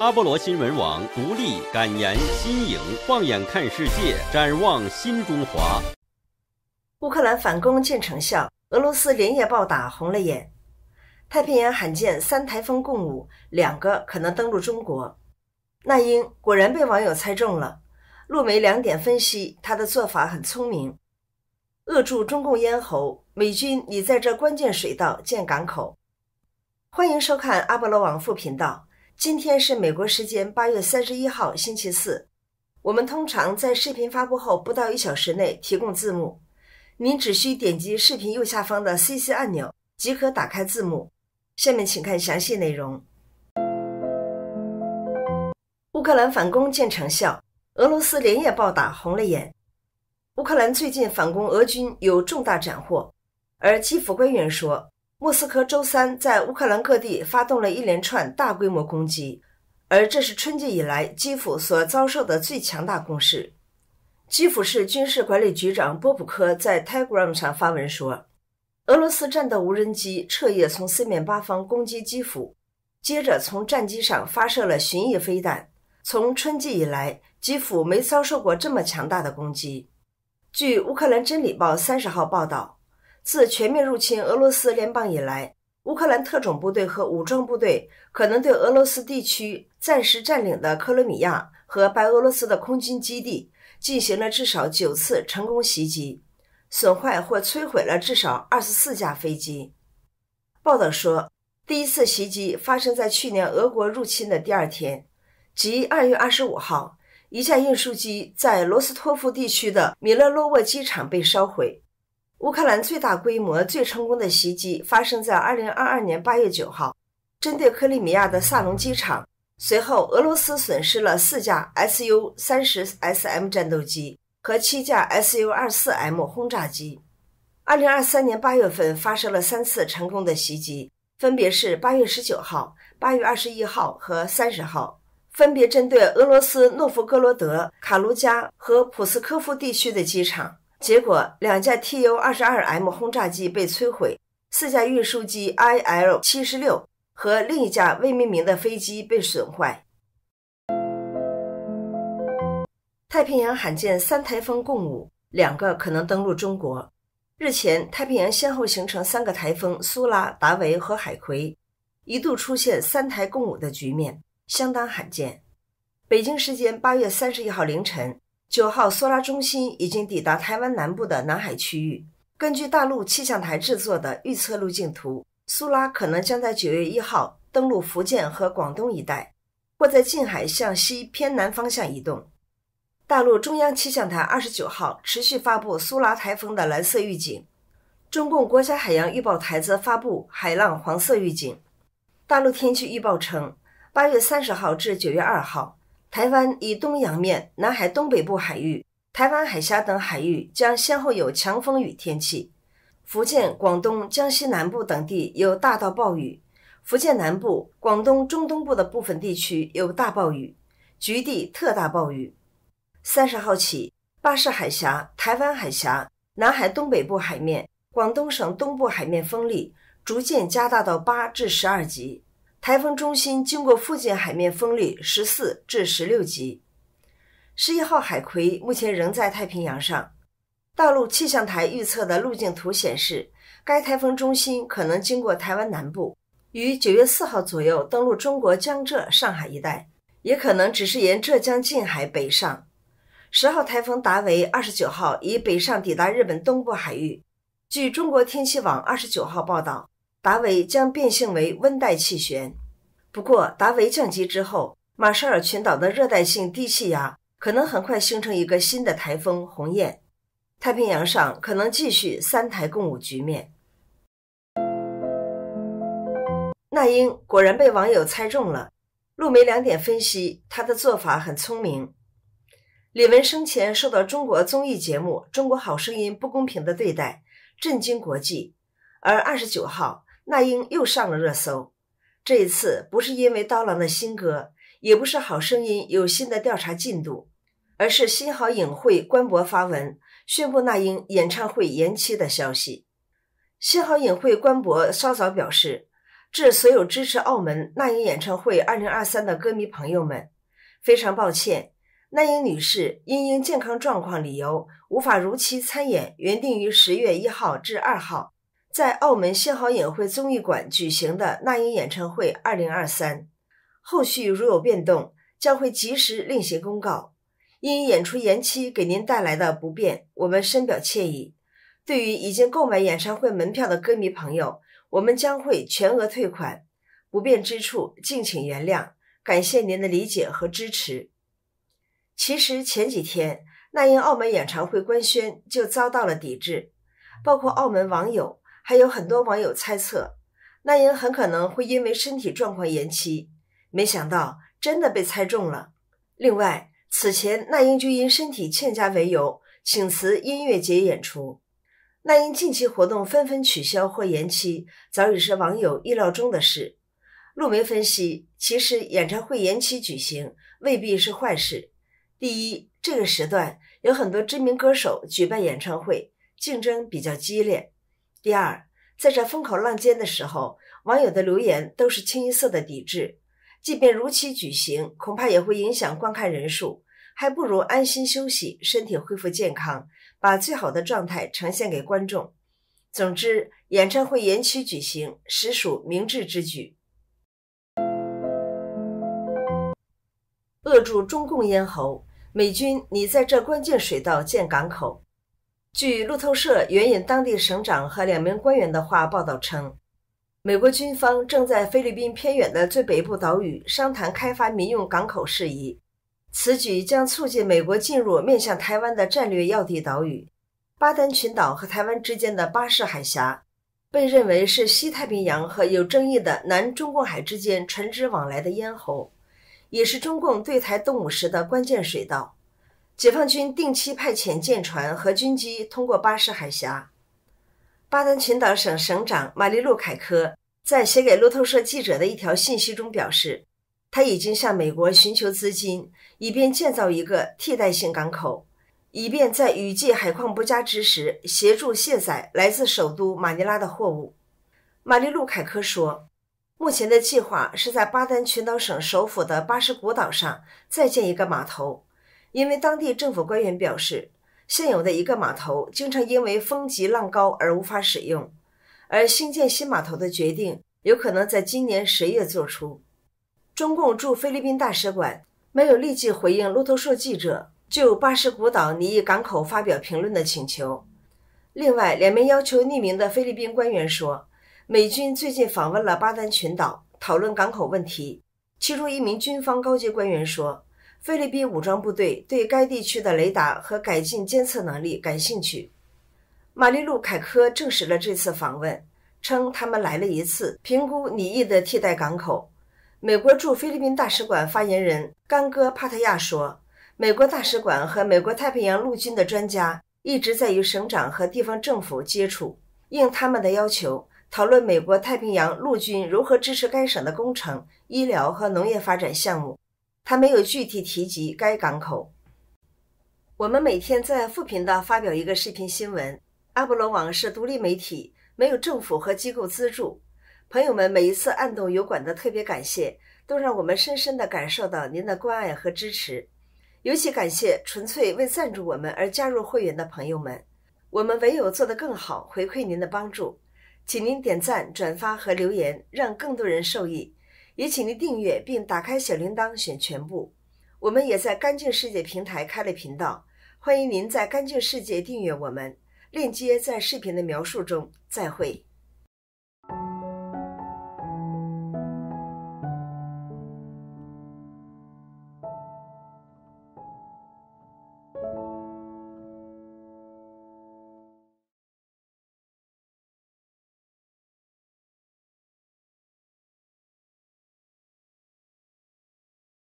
阿波罗新闻网独立、敢言、新颖，放眼看世界，展望新中华。乌克兰反攻见成效，俄罗斯连夜暴打红了眼。太平洋罕见三台风共舞，两个可能登陆中国。那英果然被网友猜中了。陆梅两点分析，他的做法很聪明，扼住中共咽喉。美军你在这关键水道建港口。欢迎收看阿波罗网副频道。今天是美国时间八月三十一号星期四，我们通常在视频发布后不到一小时内提供字幕。您只需点击视频右下方的 CC 按钮即可打开字幕。下面请看详细内容。乌克兰反攻见成效，俄罗斯连夜暴打红了眼。乌克兰最近反攻俄军有重大斩获，而基辅官员说。莫斯科周三在乌克兰各地发动了一连串大规模攻击，而这是春季以来基辅所遭受的最强大攻势。基辅市军事管理局长波普科在 Telegram 上发文说：“俄罗斯战斗无人机彻夜从四面八方攻击基辅，接着从战机上发射了巡弋飞弹。从春季以来，基辅没遭受过这么强大的攻击。”据乌克兰真理报三十号报道。自全面入侵俄罗斯联邦以来，乌克兰特种部队和武装部队可能对俄罗斯地区暂时占领的克罗米亚和白俄罗斯的空军基地进行了至少九次成功袭击，损坏或摧毁了至少二十四架飞机。报道说，第一次袭击发生在去年俄国入侵的第二天，即二月二十五号，一架运输机在罗斯托夫地区的米勒洛沃机场被烧毁。乌克兰最大规模、最成功的袭击发生在二零二二年八月九号，针对克里米亚的萨隆机场。随后，俄罗斯损失了四架 Su-30SM 战斗机和七架 Su-24M 轰炸机。二零二三年八月份发射了三次成功的袭击，分别是八月十九号、八月二十一号和三十号，分别针对俄罗斯诺夫哥罗德、卡卢加和普斯科夫地区的机场。结果，两架 T U 二十二 M 轰炸机被摧毁，四架运输机 I L 七十六和另一架未命名的飞机被损坏。太平洋罕见三台风共舞，两个可能登陆中国。日前，太平洋先后形成三个台风：苏拉、达维和海葵，一度出现三台共舞的局面，相当罕见。北京时间八月三十一号凌晨。九号苏拉中心已经抵达台湾南部的南海区域。根据大陆气象台制作的预测路径图，苏拉可能将在九月一号登陆福建和广东一带，或在近海向西偏南方向移动。大陆中央气象台二十九号持续发布苏拉台风的蓝色预警，中共国家海洋预报台则发布海浪黄色预警。大陆天气预报称，八月三十号至九月二号。台湾以东洋面、南海东北部海域、台湾海峡等海域将先后有强风雨天气。福建、广东、江西南部等地有大到暴雨，福建南部、广东中东部的部分地区有大暴雨，局地特大暴雨。三十号起，巴士海峡、台湾海峡、南海东北部海面、广东省东部海面风力逐渐加大到八至十二级。台风中心经过附近海面，风力十四至十六级。十一号海葵目前仍在太平洋上。大陆气象台预测的路径图显示，该台风中心可能经过台湾南部，于九月四号左右登陆中国江浙上海一带，也可能只是沿浙江近海北上。十号台风达维二十九号已北上抵达日本东部海域。据中国天气网二十九号报道。达维将变性为温带气旋，不过达维降级之后，马绍尔群岛的热带性低气压可能很快形成一个新的台风“鸿雁”，太平洋上可能继续三台共舞局面。那英果然被网友猜中了，陆梅两点分析她的做法很聪明。李玟生前受到中国综艺节目《中国好声音》不公平的对待，震惊国际，而二十九号。那英又上了热搜，这一次不是因为刀郎的新歌，也不是《好声音》有新的调查进度，而是新好影会官博发文宣布那英演唱会延期的消息。新好影会官博稍早表示：“致所有支持澳门那英演唱会2023的歌迷朋友们，非常抱歉，那英女士因因健康状况理由无法如期参演，原定于十月一号至二号。”在澳门星豪影会综艺馆举行的那英演唱会二零二三，后续如有变动，将会及时另行公告。因演出延期给您带来的不便，我们深表歉意。对于已经购买演唱会门票的歌迷朋友，我们将会全额退款，不便之处敬请原谅，感谢您的理解和支持。其实前几天那英澳门演唱会官宣就遭到了抵制，包括澳门网友。还有很多网友猜测，那英很可能会因为身体状况延期，没想到真的被猜中了。另外，此前那英就因身体欠佳为由请辞音乐节演出，那英近期活动纷纷取消或延期，早已是网友意料中的事。陆梅分析，其实演唱会延期举行未必是坏事。第一，这个时段有很多知名歌手举办演唱会，竞争比较激烈。第二，在这风口浪尖的时候，网友的留言都是清一色的抵制。即便如期举行，恐怕也会影响观看人数，还不如安心休息，身体恢复健康，把最好的状态呈现给观众。总之，演唱会延期举行实属明智之举。扼住中共咽喉，美军你在这关键水道建港口。据路透社援引当地省长和两名官员的话报道称，美国军方正在菲律宾偏远的最北部岛屿商谈开发民用港口事宜。此举将促进美国进入面向台湾的战略要地岛屿——巴丹群岛和台湾之间的巴士海峡，被认为是西太平洋和有争议的南中国海之间船只往来的咽喉，也是中共对台动武时的关键水道。解放军定期派遣舰船和军机通过巴士海峡。巴丹群岛省省长玛丽路凯科在写给路透社记者的一条信息中表示，他已经向美国寻求资金，以便建造一个替代性港口，以便在雨季海况不佳之时协助卸载来自首都马尼拉的货物。玛丽路凯科说，目前的计划是在巴丹群岛省首府的巴士古岛上再建一个码头。因为当地政府官员表示，现有的一个码头经常因为风急浪高而无法使用，而兴建新码头的决定有可能在今年十月做出。中共驻菲律宾大使馆没有立即回应路透社记者就巴士古岛拟港口发表评论的请求。另外，两名要求匿名的菲律宾官员说，美军最近访问了巴丹群岛，讨论港口问题。其中一名军方高级官员说。菲律宾武装部队对该地区的雷达和改进监测能力感兴趣。玛丽路凯科证实了这次访问，称他们来了一次评估拟议的替代港口。美国驻菲律宾大使馆发言人甘戈帕特亚说：“美国大使馆和美国太平洋陆军的专家一直在与省长和地方政府接触，应他们的要求，讨论美国太平洋陆军如何支持该省的工程、医疗和农业发展项目。”他没有具体提及该港口。我们每天在副频道发表一个视频新闻。阿波罗网是独立媒体，没有政府和机构资助。朋友们每一次按动油管的特别感谢，都让我们深深的感受到您的关爱和支持。尤其感谢纯粹为赞助我们而加入会员的朋友们。我们唯有做得更好，回馈您的帮助。请您点赞、转发和留言，让更多人受益。也请您订阅并打开小铃铛，选全部。我们也在干净世界平台开了频道，欢迎您在干净世界订阅我们，链接在视频的描述中。再会。